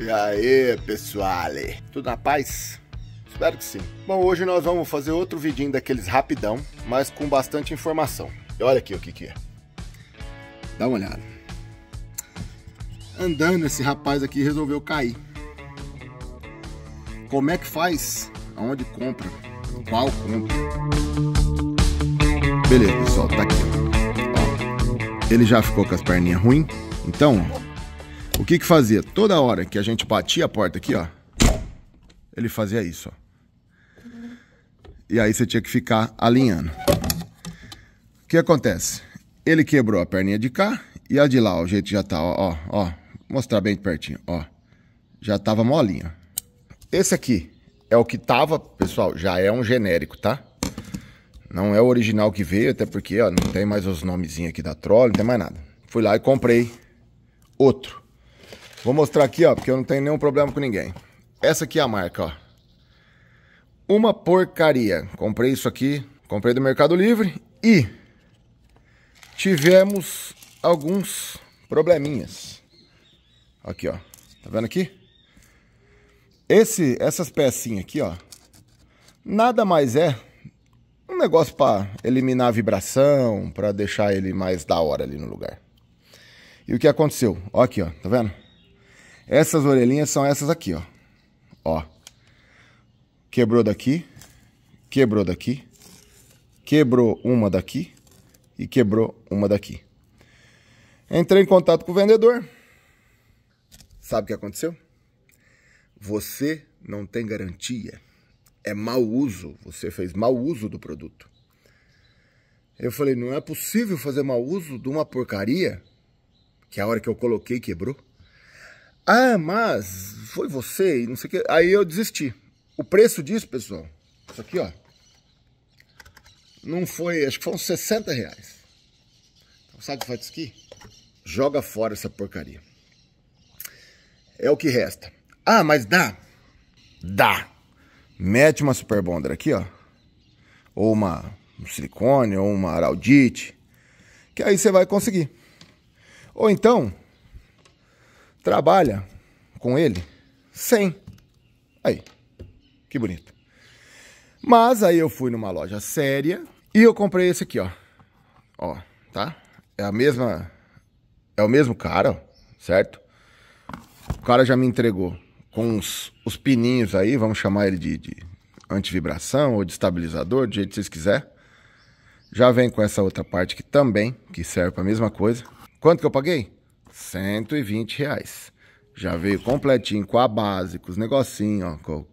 E aí, pessoal? Tudo na paz? Espero que sim. Bom, hoje nós vamos fazer outro vidinho daqueles rapidão, mas com bastante informação. E olha aqui o que que é. Dá uma olhada. Andando, esse rapaz aqui resolveu cair. Como é que faz? Aonde compra? Qual compra? Beleza, pessoal, tá aqui. Ó, ele já ficou com as perninhas ruins, então... O que que fazia? Toda hora que a gente batia a porta aqui, ó, ele fazia isso, ó. E aí você tinha que ficar alinhando. O que acontece? Ele quebrou a perninha de cá e a de lá, ó, o jeito já tá, ó, ó, ó. mostrar bem de pertinho, ó. Já tava molinha. Esse aqui é o que tava, pessoal, já é um genérico, tá? Não é o original que veio, até porque, ó, não tem mais os nomezinhos aqui da Troll, não tem mais nada. Fui lá e comprei outro. Vou mostrar aqui, ó, porque eu não tenho nenhum problema com ninguém. Essa aqui é a marca, ó. Uma porcaria. Comprei isso aqui, comprei do Mercado Livre e tivemos alguns probleminhas. Aqui, ó. Tá vendo aqui? Esse, essas pecinhas aqui, ó. Nada mais é um negócio para eliminar a vibração, para deixar ele mais da hora ali no lugar. E o que aconteceu? Ó aqui, ó. Tá vendo? Essas orelhinhas são essas aqui, ó. Ó. Quebrou daqui, quebrou daqui, quebrou uma daqui e quebrou uma daqui. Entrei em contato com o vendedor. Sabe o que aconteceu? Você não tem garantia. É mau uso. Você fez mau uso do produto. Eu falei, não é possível fazer mau uso de uma porcaria que a hora que eu coloquei quebrou. Ah, mas foi você e não sei o que. Aí eu desisti. O preço disso, pessoal, isso aqui, ó. Não foi, acho que foram 60 reais. Então, sabe o que faz isso aqui? Joga fora essa porcaria. É o que resta. Ah, mas dá. Dá. Mete uma super bonder aqui, ó. Ou uma um silicone, ou uma araldite. Que aí você vai conseguir. Ou então, trabalha com ele sem. Aí, que bonito. Mas aí eu fui numa loja séria e eu comprei esse aqui, ó. Ó, tá? É a mesma... É o mesmo cara, ó, certo? O cara já me entregou com os, os pininhos aí, vamos chamar ele de, de antivibração ou de estabilizador, do jeito que vocês quiserem. Já vem com essa outra parte que também, que serve para a mesma coisa. Quanto que eu paguei? 120 reais. Já veio completinho, com a base, com os negocinhos, ó, com,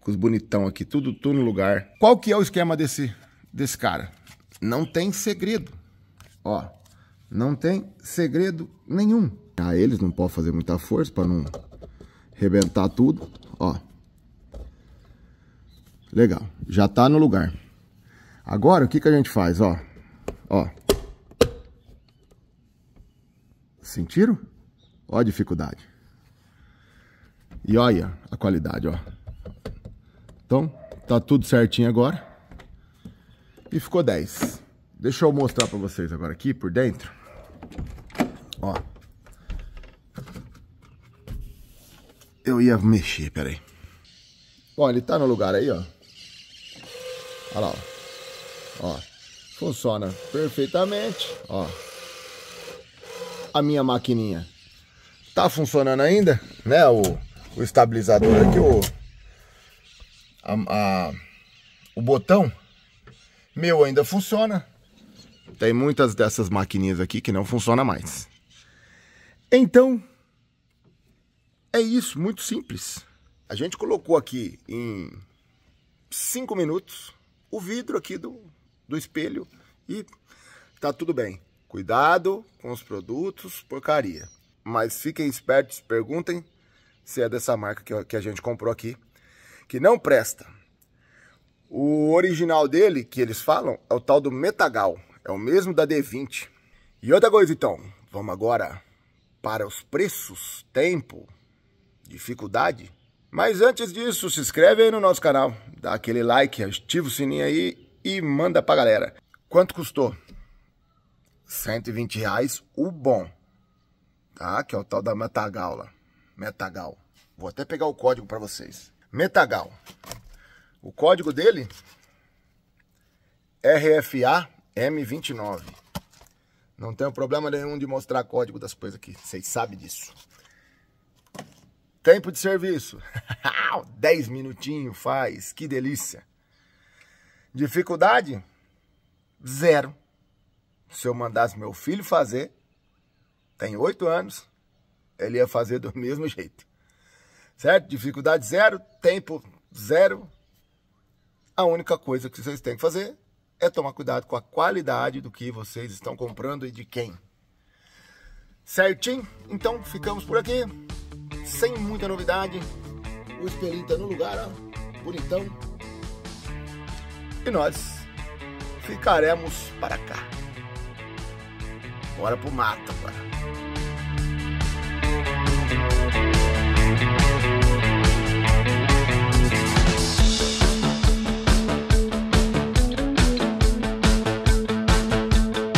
com os bonitão aqui, tudo, tudo no lugar. Qual que é o esquema desse, desse cara? Não tem segredo, ó. Não tem segredo nenhum. Ah, eles não podem fazer muita força para não rebentar tudo, ó. Legal, já tá no lugar. Agora, o que que a gente faz, ó? Ó, Sentiram? Olha a dificuldade. E olha a qualidade, ó. Então, tá tudo certinho agora. E ficou 10. Deixa eu mostrar para vocês agora aqui por dentro. Ó. Eu ia mexer, peraí. Bom, ele tá no lugar aí, ó. Olha lá, ó. Ó. Funciona perfeitamente, ó a minha maquininha. Tá funcionando ainda, né? O, o estabilizador aqui, o, a, a, o botão meu ainda funciona. Tem muitas dessas maquininhas aqui que não funciona mais. Então, é isso, muito simples. A gente colocou aqui em 5 minutos o vidro aqui do, do espelho e tá tudo bem. Cuidado com os produtos, porcaria. Mas fiquem espertos, perguntem se é dessa marca que a gente comprou aqui, que não presta. O original dele, que eles falam, é o tal do Metagal. É o mesmo da D20. E outra coisa, então. Vamos agora para os preços, tempo, dificuldade. Mas antes disso, se inscreve aí no nosso canal. Dá aquele like, ativa o sininho aí e manda pra galera. Quanto custou? 120 reais o bom, tá? Que é o tal da Metagal lá. Metagal. Vou até pegar o código para vocês. Metagal. O código dele RFA M29. Não tenho problema nenhum de mostrar código das coisas aqui. Vocês sabem disso. Tempo de serviço. 10 minutinhos faz. Que delícia. Dificuldade? Zero se eu mandasse meu filho fazer, tem tá oito anos, ele ia fazer do mesmo jeito. Certo? Dificuldade zero, tempo zero. A única coisa que vocês têm que fazer é tomar cuidado com a qualidade do que vocês estão comprando e de quem. Certinho? Então ficamos por aqui, sem muita novidade. O espelhinho está no lugar, ó, bonitão. E nós ficaremos para cá. Bora pro mato, agora.